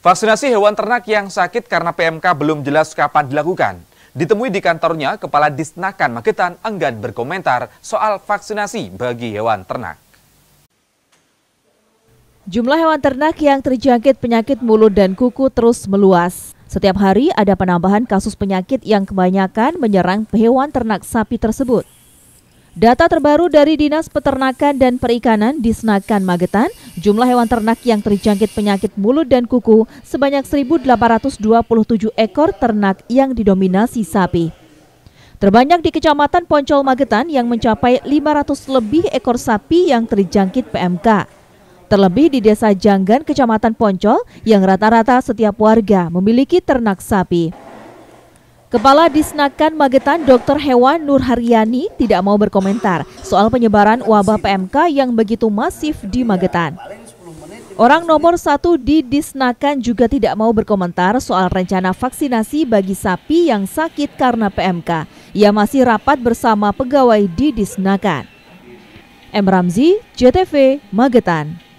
Vaksinasi hewan ternak yang sakit karena PMK belum jelas kapan dilakukan. Ditemui di kantornya, Kepala Disnakan Magetan enggan berkomentar soal vaksinasi bagi hewan ternak. Jumlah hewan ternak yang terjangkit penyakit mulut dan kuku terus meluas. Setiap hari ada penambahan kasus penyakit yang kebanyakan menyerang hewan ternak sapi tersebut. Data terbaru dari Dinas Peternakan dan Perikanan di Senakan Magetan, jumlah hewan ternak yang terjangkit penyakit mulut dan kuku sebanyak 1.827 ekor ternak yang didominasi sapi. Terbanyak di Kecamatan Poncol Magetan yang mencapai 500 lebih ekor sapi yang terjangkit PMK. Terlebih di Desa Janggan, Kecamatan Poncol, yang rata-rata setiap warga memiliki ternak sapi. Kepala Disnakan Magetan Dr. Hewan Nur Haryani tidak mau berkomentar soal penyebaran wabah PMK yang begitu masif di Magetan. Orang nomor satu di Disnakan juga tidak mau berkomentar soal rencana vaksinasi bagi sapi yang sakit karena PMK. Ia masih rapat bersama pegawai di Disnakan. M. Ramzi, JTV, Magetan.